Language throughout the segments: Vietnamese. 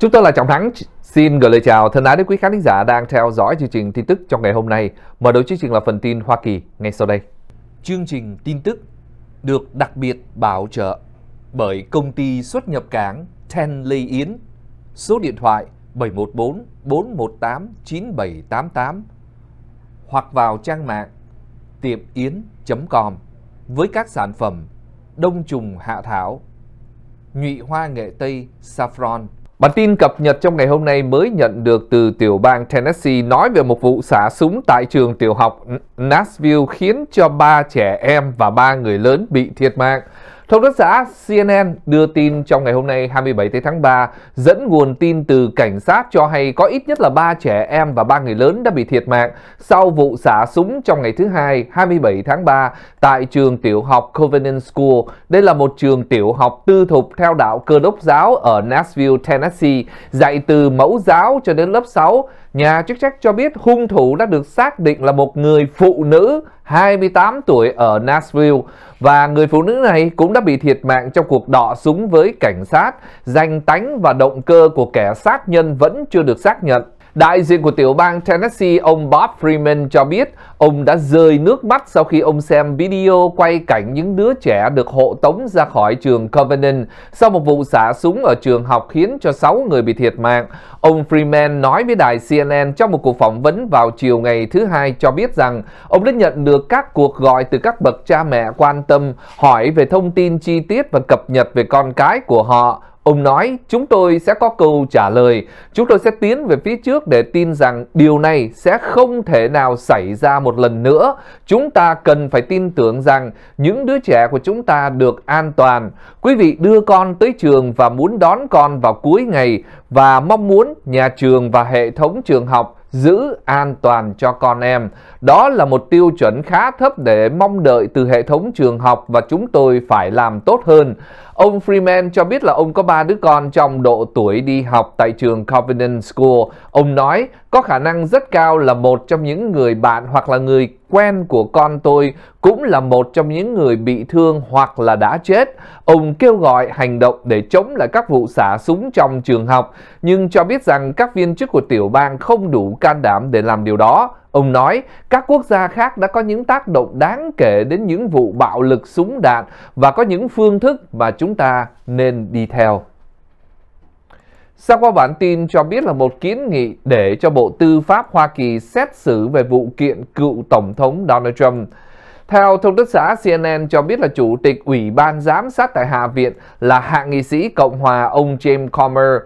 Chúng tôi là Trọng Thắng, xin gửi lời chào thân ái đến quý khán giả đang theo dõi chương trình tin tức trong ngày hôm nay. Mở đầu chương trình là phần tin Hoa Kỳ ngay sau đây. Chương trình tin tức được đặc biệt bảo trợ bởi công ty xuất nhập cảng Ten Lê Yến, số điện thoại 714 418 9788 hoặc vào trang mạng tiệmyến.com với các sản phẩm đông trùng hạ thảo, nhụy hoa nghệ tây saffron, Bản tin cập nhật trong ngày hôm nay mới nhận được từ tiểu bang Tennessee nói về một vụ xả súng tại trường tiểu học Nashville khiến cho ba trẻ em và ba người lớn bị thiệt mạng. Thông tấn xã CNN đưa tin trong ngày hôm nay 27 tháng 3 dẫn nguồn tin từ cảnh sát cho hay có ít nhất là 3 trẻ em và 3 người lớn đã bị thiệt mạng sau vụ xả súng trong ngày thứ hai 27 tháng 3 tại trường tiểu học Covenant School. Đây là một trường tiểu học tư thục theo đạo cơ đốc giáo ở Nashville, Tennessee, dạy từ mẫu giáo cho đến lớp 6 Nhà chức trách cho biết hung thủ đã được xác định là một người phụ nữ 28 tuổi ở Nashville và người phụ nữ này cũng đã bị thiệt mạng trong cuộc đọ súng với cảnh sát. Danh tánh và động cơ của kẻ sát nhân vẫn chưa được xác nhận. Đại diện của tiểu bang Tennessee, ông Bob Freeman cho biết ông đã rơi nước mắt sau khi ông xem video quay cảnh những đứa trẻ được hộ tống ra khỏi trường Covenant sau một vụ xả súng ở trường học khiến cho 6 người bị thiệt mạng. Ông Freeman nói với đài CNN trong một cuộc phỏng vấn vào chiều ngày thứ hai cho biết rằng ông đã nhận được các cuộc gọi từ các bậc cha mẹ quan tâm hỏi về thông tin chi tiết và cập nhật về con cái của họ Ông nói, chúng tôi sẽ có câu trả lời, chúng tôi sẽ tiến về phía trước để tin rằng điều này sẽ không thể nào xảy ra một lần nữa. Chúng ta cần phải tin tưởng rằng những đứa trẻ của chúng ta được an toàn. Quý vị đưa con tới trường và muốn đón con vào cuối ngày và mong muốn nhà trường và hệ thống trường học giữ an toàn cho con em. Đó là một tiêu chuẩn khá thấp để mong đợi từ hệ thống trường học và chúng tôi phải làm tốt hơn. Ông Freeman cho biết là ông có ba đứa con trong độ tuổi đi học tại trường Covenant School. Ông nói có khả năng rất cao là một trong những người bạn hoặc là người quen của con tôi cũng là một trong những người bị thương hoặc là đã chết. Ông kêu gọi hành động để chống lại các vụ xả súng trong trường học, nhưng cho biết rằng các viên chức của tiểu bang không đủ can đảm để làm điều đó. Ông nói, các quốc gia khác đã có những tác động đáng kể đến những vụ bạo lực súng đạn và có những phương thức mà chúng ta nên đi theo. Sau qua bản tin cho biết là một kiến nghị để cho Bộ Tư pháp Hoa Kỳ xét xử về vụ kiện cựu Tổng thống Donald Trump. Theo thông tấn xã CNN cho biết là Chủ tịch Ủy ban Giám sát tại Hạ viện là hạ nghị sĩ Cộng hòa ông James Comer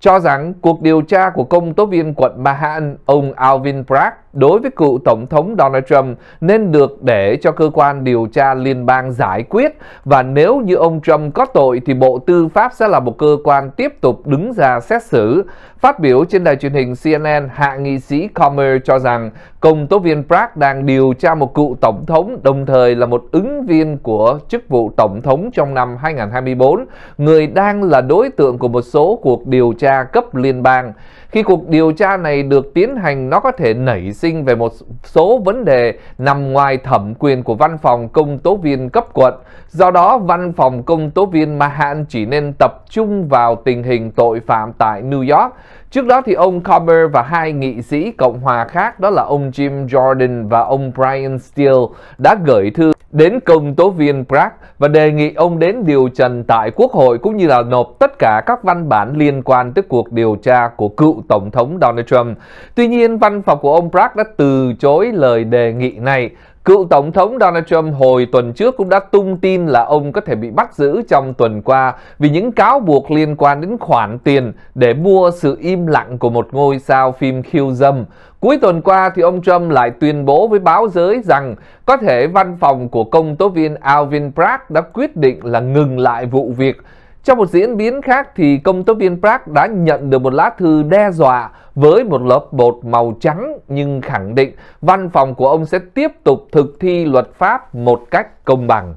cho rằng cuộc điều tra của công tố viên quận Manhattan ông Alvin Bragg đối với cựu Tổng thống Donald Trump nên được để cho cơ quan điều tra liên bang giải quyết và nếu như ông Trump có tội thì Bộ Tư pháp sẽ là một cơ quan tiếp tục đứng ra xét xử. Phát biểu trên đài truyền hình CNN, hạ nghị sĩ Comer cho rằng công tố viên Pratt đang điều tra một cựu Tổng thống đồng thời là một ứng viên của chức vụ Tổng thống trong năm 2024, người đang là đối tượng của một số cuộc điều tra cấp liên bang. Khi cuộc điều tra này được tiến hành, nó có thể nảy sinh về một số vấn đề nằm ngoài thẩm quyền của văn phòng công tố viên cấp quận. Do đó, văn phòng công tố viên Manhattan chỉ nên tập trung vào tình hình tội phạm tại New York Trước đó thì ông Comer và hai nghị sĩ Cộng hòa khác đó là ông Jim Jordan và ông Brian Steele đã gửi thư đến công tố viên Prague và đề nghị ông đến điều trần tại Quốc hội cũng như là nộp tất cả các văn bản liên quan tới cuộc điều tra của cựu Tổng thống Donald Trump. Tuy nhiên, văn phòng của ông Prague đã từ chối lời đề nghị này Cựu Tổng thống Donald Trump hồi tuần trước cũng đã tung tin là ông có thể bị bắt giữ trong tuần qua vì những cáo buộc liên quan đến khoản tiền để mua sự im lặng của một ngôi sao phim khiêu dâm. Cuối tuần qua thì ông Trump lại tuyên bố với báo giới rằng có thể văn phòng của công tố viên Alvin Bragg đã quyết định là ngừng lại vụ việc trong một diễn biến khác thì công tố viên Prag đã nhận được một lá thư đe dọa với một lớp bột màu trắng nhưng khẳng định văn phòng của ông sẽ tiếp tục thực thi luật pháp một cách công bằng.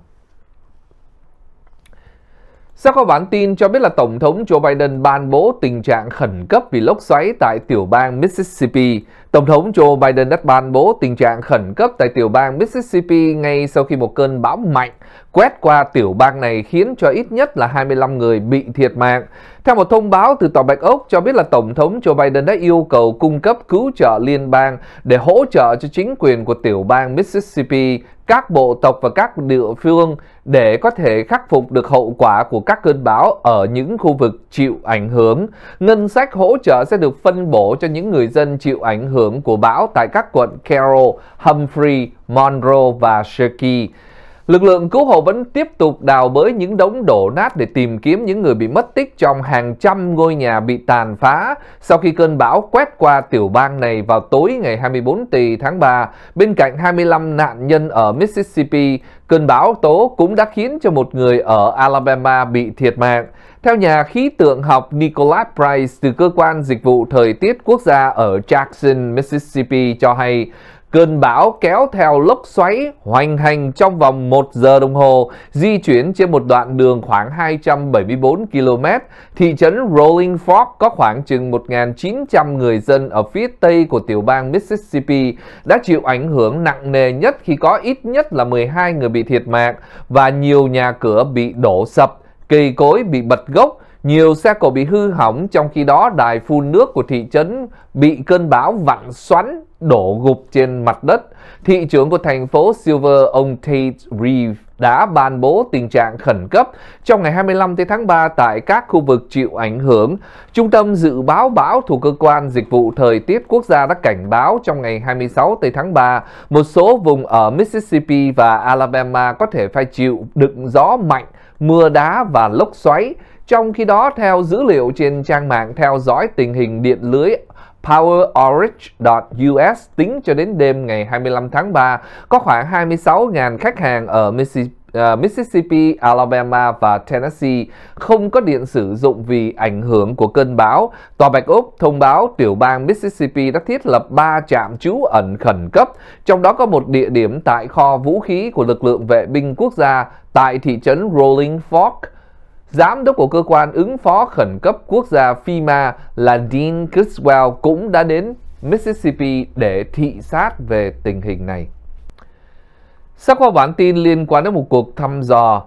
Sau có bản tin cho biết là Tổng thống Joe Biden ban bố tình trạng khẩn cấp vì lốc xoáy tại tiểu bang Mississippi. Tổng thống Joe Biden đã ban bố tình trạng khẩn cấp tại tiểu bang Mississippi ngay sau khi một cơn bão mạnh quét qua tiểu bang này khiến cho ít nhất là 25 người bị thiệt mạng. Theo một thông báo từ Tòa Bạch Ốc cho biết là Tổng thống Joe Biden đã yêu cầu cung cấp cứu trợ liên bang để hỗ trợ cho chính quyền của tiểu bang Mississippi, các bộ tộc và các địa phương để có thể khắc phục được hậu quả của các cơn bão ở những khu vực chịu ảnh hưởng. Ngân sách hỗ trợ sẽ được phân bổ cho những người dân chịu ảnh hưởng của bão tại các quận Carroll, Humphrey, Monroe và Cherokee. Lực lượng cứu hộ vẫn tiếp tục đào bới những đống đổ nát để tìm kiếm những người bị mất tích trong hàng trăm ngôi nhà bị tàn phá sau khi cơn bão quét qua tiểu bang này vào tối ngày 24 tì tháng 3. Bên cạnh 25 nạn nhân ở Mississippi, cơn bão tố cũng đã khiến cho một người ở Alabama bị thiệt mạng. Theo nhà khí tượng học Nicholas Price từ Cơ quan Dịch vụ Thời tiết Quốc gia ở Jackson, Mississippi cho hay, Cơn bão kéo theo lốc xoáy hoành hành trong vòng 1 giờ đồng hồ, di chuyển trên một đoạn đường khoảng 274 km. Thị trấn Rolling Fork có khoảng chừng 1.900 người dân ở phía tây của tiểu bang Mississippi đã chịu ảnh hưởng nặng nề nhất khi có ít nhất là 12 người bị thiệt mạng và nhiều nhà cửa bị đổ sập, cây cối bị bật gốc nhiều xe cộ bị hư hỏng, trong khi đó đài phun nước của thị trấn bị cơn bão vặn xoắn, đổ gục trên mặt đất. Thị trưởng của thành phố Silver, ông Tate Reeve, đã ban bố tình trạng khẩn cấp trong ngày 25 tháng 3 tại các khu vực chịu ảnh hưởng. Trung tâm Dự báo bão thuộc Cơ quan Dịch vụ Thời tiết Quốc gia đã cảnh báo trong ngày 26 tháng 3 một số vùng ở Mississippi và Alabama có thể phải chịu đựng gió mạnh, mưa đá và lốc xoáy. Trong khi đó, theo dữ liệu trên trang mạng theo dõi tình hình điện lưới PowerOrange.us tính cho đến đêm ngày 25 tháng 3, có khoảng 26.000 khách hàng ở ờ, Mississippi Alabama và Tennessee không có điện sử dụng vì ảnh hưởng của cơn bão. Tòa Bạch Ốc thông báo tiểu bang Mississippi đã thiết lập 3 trạm trú ẩn khẩn cấp, trong đó có một địa điểm tại kho vũ khí của lực lượng vệ binh quốc gia tại thị trấn Rolling Fork, Giám đốc của cơ quan ứng phó khẩn cấp quốc gia FEMA là Dean Criswell cũng đã đến Mississippi để thị sát về tình hình này. Sắp qua bản tin liên quan đến một cuộc thăm dò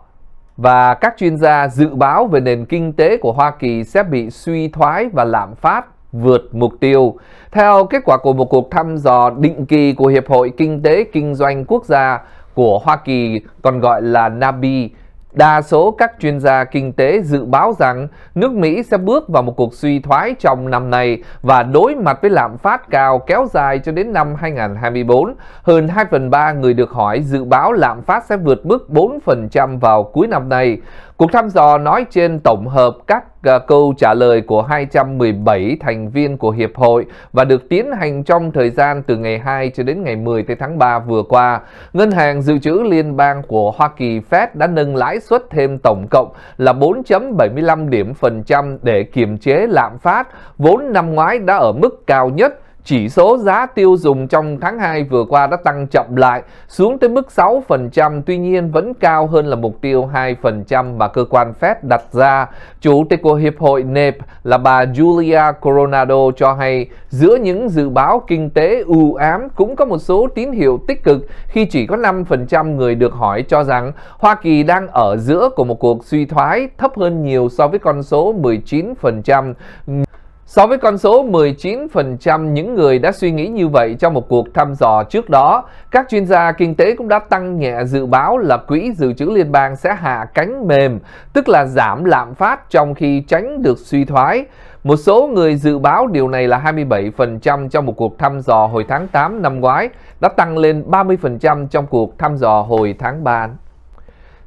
và các chuyên gia dự báo về nền kinh tế của Hoa Kỳ sẽ bị suy thoái và lạm phát vượt mục tiêu. Theo kết quả của một cuộc thăm dò định kỳ của Hiệp hội Kinh tế Kinh doanh Quốc gia của Hoa Kỳ còn gọi là NABI Đa số các chuyên gia kinh tế dự báo rằng nước Mỹ sẽ bước vào một cuộc suy thoái trong năm này và đối mặt với lạm phát cao kéo dài cho đến năm 2024. Hơn 2 phần 3 người được hỏi dự báo lạm phát sẽ vượt mức 4% vào cuối năm này. Cuộc thăm dò nói trên tổng hợp các à, câu trả lời của 217 thành viên của Hiệp hội và được tiến hành trong thời gian từ ngày 2 cho đến ngày 10 tháng 3 vừa qua. Ngân hàng Dự trữ Liên bang của Hoa Kỳ Fed đã nâng lãi suất thêm tổng cộng là 4.75 điểm phần trăm để kiềm chế lạm phát, vốn năm ngoái đã ở mức cao nhất chỉ số giá tiêu dùng trong tháng 2 vừa qua đã tăng chậm lại xuống tới mức 6%, tuy nhiên vẫn cao hơn là mục tiêu 2% mà cơ quan Fed đặt ra. Chủ tịch của Hiệp hội NEP là bà Julia Coronado cho hay giữa những dự báo kinh tế u ám cũng có một số tín hiệu tích cực khi chỉ có 5% người được hỏi cho rằng Hoa Kỳ đang ở giữa của một cuộc suy thoái thấp hơn nhiều so với con số 19%. So với con số 19% những người đã suy nghĩ như vậy trong một cuộc thăm dò trước đó, các chuyên gia kinh tế cũng đã tăng nhẹ dự báo là Quỹ Dự trữ Liên bang sẽ hạ cánh mềm, tức là giảm lạm phát trong khi tránh được suy thoái. Một số người dự báo điều này là 27% trong một cuộc thăm dò hồi tháng 8 năm ngoái, đã tăng lên 30% trong cuộc thăm dò hồi tháng 3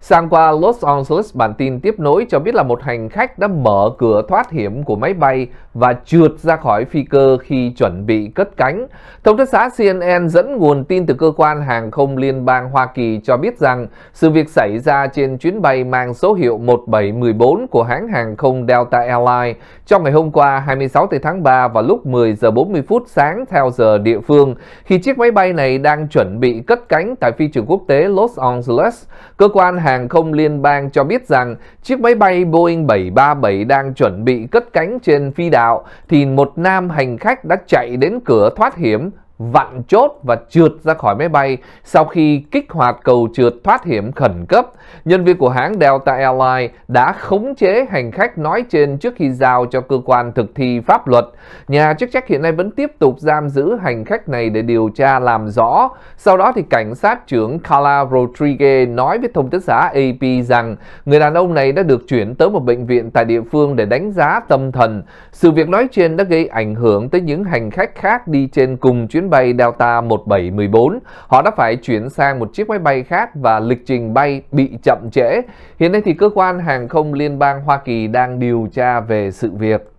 Sang qua Los Angeles, bản tin tiếp nối cho biết là một hành khách đã mở cửa thoát hiểm của máy bay và trượt ra khỏi phi cơ khi chuẩn bị cất cánh. Thông tấn xã CNN dẫn nguồn tin từ cơ quan hàng không liên bang Hoa Kỳ cho biết rằng sự việc xảy ra trên chuyến bay mang số hiệu 1714 của hãng hàng không Delta Airlines trong ngày hôm qua 26 tháng 3 vào lúc 10 giờ 40 phút sáng theo giờ địa phương khi chiếc máy bay này đang chuẩn bị cất cánh tại phi trường quốc tế Los Angeles. Cơ quan hàng hàng không liên bang cho biết rằng chiếc máy bay Boeing 737 đang chuẩn bị cất cánh trên phi đạo thì một nam hành khách đã chạy đến cửa thoát hiểm vặn chốt và trượt ra khỏi máy bay sau khi kích hoạt cầu trượt thoát hiểm khẩn cấp. Nhân viên của hãng Delta Airlines đã khống chế hành khách nói trên trước khi giao cho cơ quan thực thi pháp luật. Nhà chức trách hiện nay vẫn tiếp tục giam giữ hành khách này để điều tra làm rõ. Sau đó thì cảnh sát trưởng Carla Rodriguez nói với thông tấn xã AP rằng người đàn ông này đã được chuyển tới một bệnh viện tại địa phương để đánh giá tâm thần. Sự việc nói trên đã gây ảnh hưởng tới những hành khách khác đi trên cùng chuyến chuyến bay Delta 1714, họ đã phải chuyển sang một chiếc máy bay khác và lịch trình bay bị chậm trễ. Hiện nay thì cơ quan hàng không liên bang Hoa Kỳ đang điều tra về sự việc.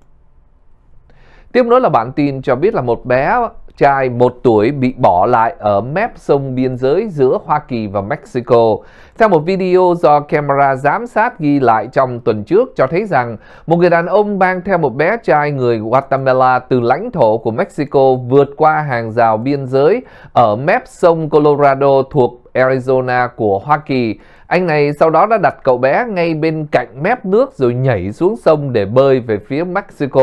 Tiếp nối là bản tin cho biết là một bé trai một tuổi bị bỏ lại ở mép sông biên giới giữa Hoa Kỳ và Mexico. Theo một video do camera giám sát ghi lại trong tuần trước cho thấy rằng một người đàn ông mang theo một bé trai người Guatemala từ lãnh thổ của Mexico vượt qua hàng rào biên giới ở mép sông Colorado thuộc Arizona của Hoa Kỳ anh này sau đó đã đặt cậu bé ngay bên cạnh mép nước rồi nhảy xuống sông để bơi về phía Mexico.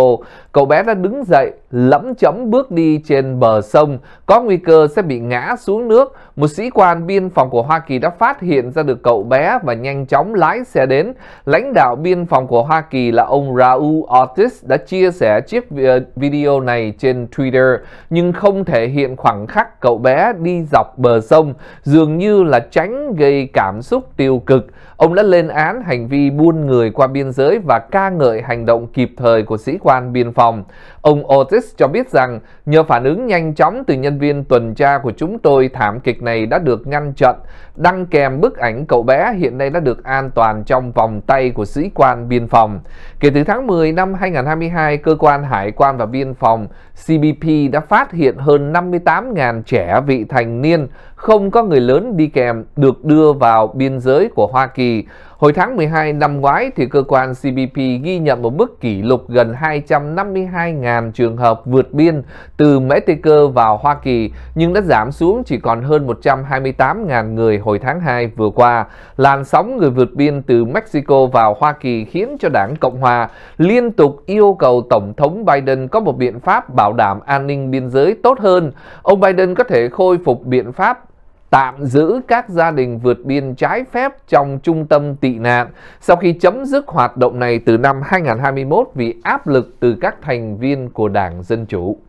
Cậu bé đã đứng dậy, lẫm chấm bước đi trên bờ sông, có nguy cơ sẽ bị ngã xuống nước. Một sĩ quan biên phòng của Hoa Kỳ đã phát hiện ra được cậu bé và nhanh chóng lái xe đến. Lãnh đạo biên phòng của Hoa Kỳ là ông Raul Ortiz đã chia sẻ chiếc ờ, video này trên Twitter, nhưng không thể hiện khoảng khắc cậu bé đi dọc bờ sông, dường như là tránh gây cảm xúc tiêu cực. Ông đã lên án hành vi buôn người qua biên giới và ca ngợi hành động kịp thời của sĩ quan biên phòng. Ông Otis cho biết rằng nhờ phản ứng nhanh chóng từ nhân viên tuần tra của chúng tôi thảm kịch này đã được ngăn chặn, đăng kèm bức ảnh cậu bé hiện nay đã được an toàn trong vòng tay của sĩ quan biên phòng. Kể từ tháng 10 năm 2022, cơ quan hải quan và biên phòng CBP đã phát hiện hơn 58.000 trẻ vị thành niên không có người lớn đi kèm được đưa vào biên giới của Hoa Kỳ. Hồi tháng 12 năm ngoái, thì cơ quan CBP ghi nhận một mức kỷ lục gần 252.000 trường hợp vượt biên từ Mexico vào Hoa Kỳ, nhưng đã giảm xuống chỉ còn hơn 128.000 người hồi tháng 2 vừa qua. Làn sóng người vượt biên từ Mexico vào Hoa Kỳ khiến cho đảng Cộng Hòa liên tục yêu cầu Tổng thống Biden có một biện pháp bảo đảm an ninh biên giới tốt hơn. Ông Biden có thể khôi phục biện pháp tạm giữ các gia đình vượt biên trái phép trong trung tâm tị nạn sau khi chấm dứt hoạt động này từ năm 2021 vì áp lực từ các thành viên của Đảng Dân Chủ.